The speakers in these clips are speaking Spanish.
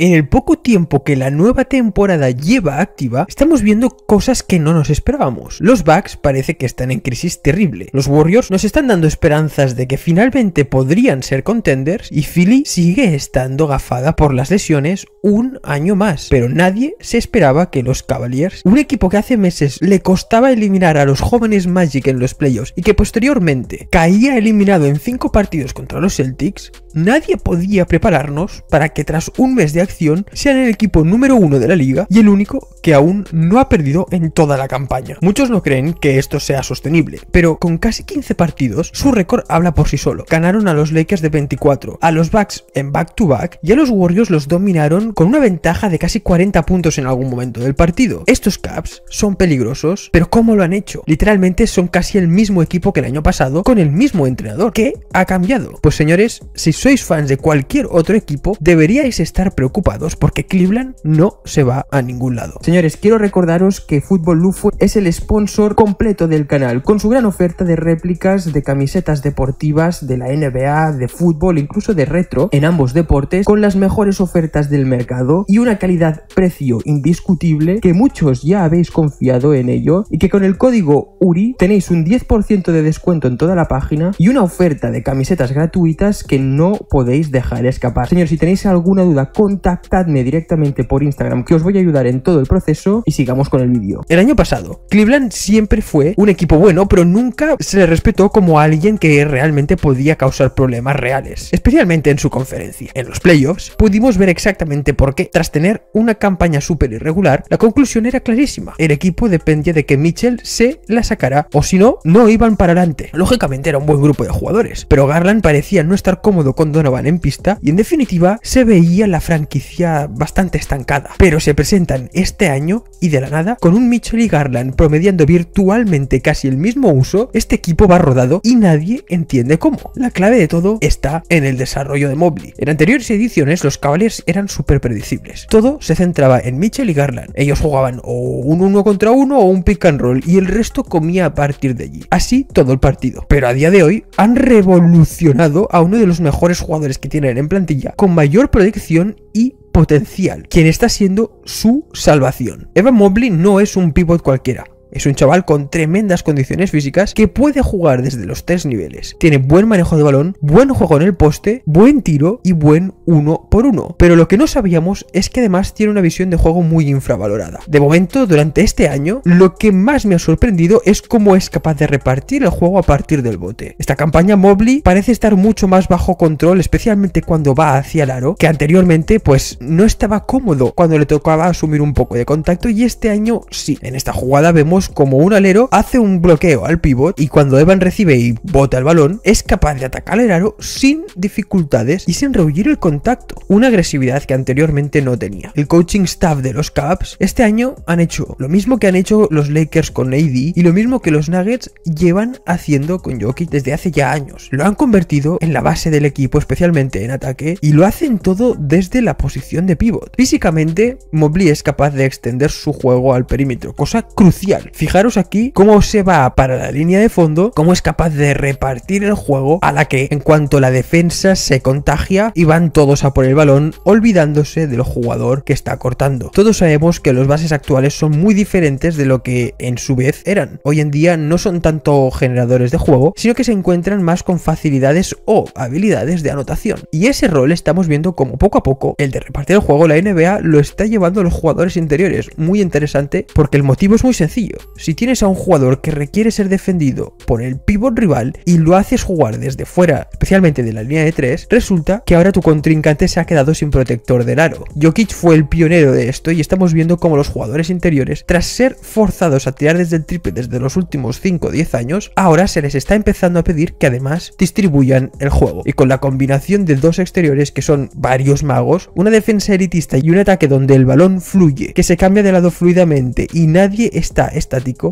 En el poco tiempo que la nueva temporada lleva activa, estamos viendo cosas que no nos esperábamos. Los Bucks parece que están en crisis terrible. Los Warriors nos están dando esperanzas de que finalmente podrían ser contenders y Philly sigue estando gafada por las lesiones un año más. Pero nadie se esperaba que los Cavaliers, un equipo que hace meses le costaba eliminar a los jóvenes Magic en los playoffs y que posteriormente caía eliminado en 5 partidos contra los Celtics, nadie podía prepararnos para que tras un mes de acción sean el equipo número uno de la liga y el único que aún no ha perdido en toda la campaña. Muchos no creen que esto sea sostenible, pero con casi 15 partidos, su récord habla por sí solo. Ganaron a los Lakers de 24, a los Bucks en back-to-back y a los Warriors los dominaron con una ventaja de casi 40 puntos en algún momento del partido. Estos Caps son peligrosos, pero ¿cómo lo han hecho? Literalmente son casi el mismo equipo que el año pasado con el mismo entrenador. ¿Qué ha cambiado? Pues señores, si sois fans de cualquier otro equipo, deberíais estar preocupados porque Cleveland no se va a ningún lado. Señores, quiero recordaros que Fútbol Lufo es el sponsor completo del canal, con su gran oferta de réplicas de camisetas deportivas de la NBA, de fútbol, incluso de retro, en ambos deportes, con las mejores ofertas del mercado y una calidad-precio indiscutible que muchos ya habéis confiado en ello y que con el código URI tenéis un 10% de descuento en toda la página y una oferta de camisetas gratuitas que no podéis dejar escapar. señor. si tenéis alguna duda, contactadme directamente por Instagram, que os voy a ayudar en todo el proceso y sigamos con el vídeo. El año pasado, Cleveland siempre fue un equipo bueno, pero nunca se le respetó como alguien que realmente podía causar problemas reales, especialmente en su conferencia. En los playoffs, pudimos ver exactamente por qué. Tras tener una campaña súper irregular, la conclusión era clarísima. El equipo dependía de que Mitchell se la sacara, o si no, no iban para adelante. Lógicamente era un buen grupo de jugadores, pero Garland parecía no estar cómodo no van en pista y en definitiva se veía la franquicia bastante estancada. Pero se presentan este año y de la nada, con un Mitchell y Garland promediando virtualmente casi el mismo uso, este equipo va rodado y nadie entiende cómo. La clave de todo está en el desarrollo de Mobley. En anteriores ediciones los Cavaliers eran súper predecibles. Todo se centraba en Mitchell y Garland. Ellos jugaban o un uno contra uno o un pick and roll y el resto comía a partir de allí. Así todo el partido. Pero a día de hoy han revolucionado a uno de los mejores jugadores que tienen en plantilla, con mayor proyección y potencial, quien está siendo su salvación. Eva Mobley no es un pivot cualquiera, es un chaval con tremendas condiciones físicas que puede jugar desde los tres niveles. Tiene buen manejo de balón, buen juego en el poste, buen tiro y buen uno por uno. Pero lo que no sabíamos es que además tiene una visión de juego muy infravalorada. De momento, durante este año, lo que más me ha sorprendido es cómo es capaz de repartir el juego a partir del bote. Esta campaña Mobley parece estar mucho más bajo control, especialmente cuando va hacia el aro, que anteriormente pues no estaba cómodo cuando le tocaba asumir un poco de contacto y este año sí. En esta jugada vemos como un alero hace un bloqueo al pivot y cuando Evan recibe y bota el balón, es capaz de atacar el aro sin dificultades y sin rehuir el contacto, una agresividad que anteriormente no tenía. El coaching staff de los Cubs este año han hecho lo mismo que han hecho los Lakers con AD y lo mismo que los Nuggets llevan haciendo con Jokic desde hace ya años. Lo han convertido en la base del equipo, especialmente en ataque, y lo hacen todo desde la posición de pivot. Físicamente, Mobley es capaz de extender su juego al perímetro, cosa crucial Fijaros aquí cómo se va para la línea de fondo, cómo es capaz de repartir el juego a la que en cuanto la defensa se contagia y van todos a por el balón olvidándose del jugador que está cortando. Todos sabemos que los bases actuales son muy diferentes de lo que en su vez eran. Hoy en día no son tanto generadores de juego, sino que se encuentran más con facilidades o habilidades de anotación. Y ese rol estamos viendo como poco a poco el de repartir el juego la NBA lo está llevando a los jugadores interiores. Muy interesante porque el motivo es muy sencillo si tienes a un jugador que requiere ser defendido por el pivot rival y lo haces jugar desde fuera, especialmente de la línea de 3, resulta que ahora tu contrincante se ha quedado sin protector del aro. Jokic fue el pionero de esto y estamos viendo cómo los jugadores interiores, tras ser forzados a tirar desde el triple desde los últimos 5 o 10 años, ahora se les está empezando a pedir que además distribuyan el juego. Y con la combinación de dos exteriores que son varios magos, una defensa elitista y un ataque donde el balón fluye, que se cambia de lado fluidamente y nadie está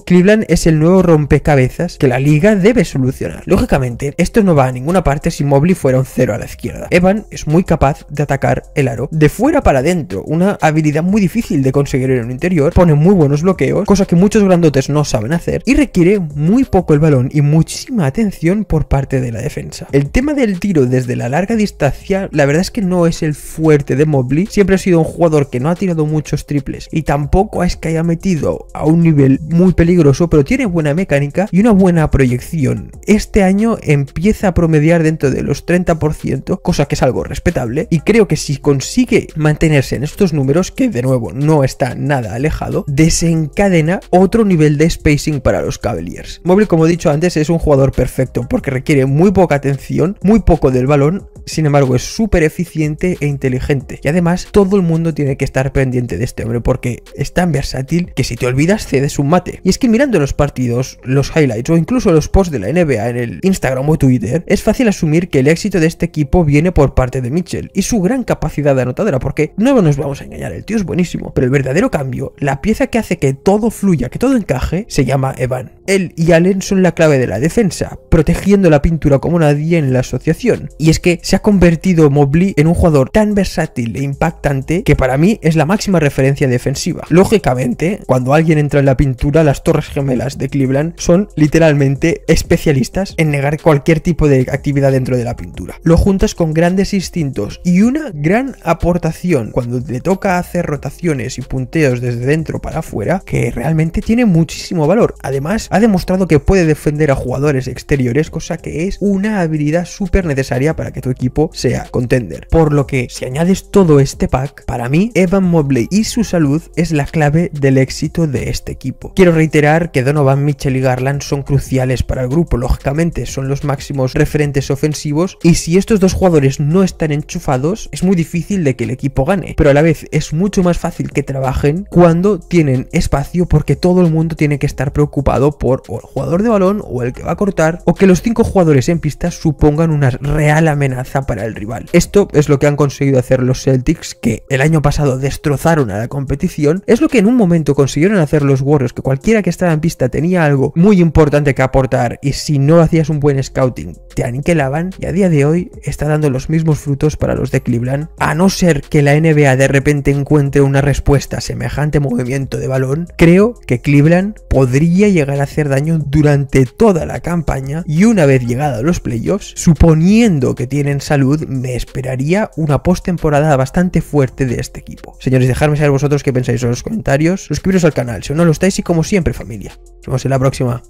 Cleveland es el nuevo rompecabezas que la liga debe solucionar. Lógicamente, esto no va a ninguna parte si Mobley fuera un cero a la izquierda. Evan es muy capaz de atacar el aro de fuera para adentro, una habilidad muy difícil de conseguir en un interior, pone muy buenos bloqueos, cosa que muchos grandotes no saben hacer, y requiere muy poco el balón y muchísima atención por parte de la defensa. El tema del tiro desde la larga distancia, la verdad es que no es el fuerte de Mobley, siempre ha sido un jugador que no ha tirado muchos triples y tampoco es que haya metido a un nivel muy peligroso, pero tiene buena mecánica y una buena proyección. Este año empieza a promediar dentro de los 30%, cosa que es algo respetable, y creo que si consigue mantenerse en estos números, que de nuevo no está nada alejado, desencadena otro nivel de spacing para los Cavaliers. móvil como he dicho antes, es un jugador perfecto porque requiere muy poca atención, muy poco del balón, sin embargo es súper eficiente e inteligente. Y además todo el mundo tiene que estar pendiente de este hombre porque es tan versátil que si te olvidas cedes un y es que mirando los partidos, los highlights o incluso los posts de la NBA en el Instagram o Twitter, es fácil asumir que el éxito de este equipo viene por parte de Mitchell y su gran capacidad anotadora, porque no nos vamos a engañar, el tío es buenísimo. Pero el verdadero cambio, la pieza que hace que todo fluya, que todo encaje, se llama Evan. Él y Allen son la clave de la defensa, protegiendo la pintura como nadie en la asociación. Y es que se ha convertido Mobley en un jugador tan versátil e impactante que para mí es la máxima referencia defensiva. Lógicamente, cuando alguien entra en la pintura, las Torres Gemelas de Cleveland son literalmente especialistas en negar cualquier tipo de actividad dentro de la pintura. Lo juntas con grandes instintos y una gran aportación cuando te toca hacer rotaciones y punteos desde dentro para afuera, que realmente tiene muchísimo valor. Además, ha demostrado que puede defender a jugadores exteriores, cosa que es una habilidad súper necesaria para que tu equipo sea contender. Por lo que, si añades todo este pack, para mí, Evan Mobley y su salud es la clave del éxito de este equipo. Quiero reiterar que Donovan Mitchell y Garland son cruciales para el grupo, lógicamente son los máximos referentes ofensivos y si estos dos jugadores no están enchufados es muy difícil de que el equipo gane, pero a la vez es mucho más fácil que trabajen cuando tienen espacio porque todo el mundo tiene que estar preocupado por el jugador de balón o el que va a cortar o que los cinco jugadores en pista supongan una real amenaza para el rival. Esto es lo que han conseguido hacer los Celtics que el año pasado destrozaron a la competición, es lo que en un momento consiguieron hacer los Warriors que cualquiera que estaba en pista tenía algo muy importante que aportar y si no hacías un buen scouting te aniquilaban y a día de hoy está dando los mismos frutos para los de Cleveland, a no ser que la NBA de repente encuentre una respuesta a semejante movimiento de balón, creo que Cleveland podría llegar a hacer daño durante toda la campaña y una vez llegado a los playoffs, suponiendo que tienen salud, me esperaría una postemporada bastante fuerte de este equipo. Señores, dejadme saber vosotros qué pensáis en los comentarios, suscribiros al canal si no lo estáis y como siempre familia. Nos vemos en la próxima.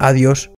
Adiós.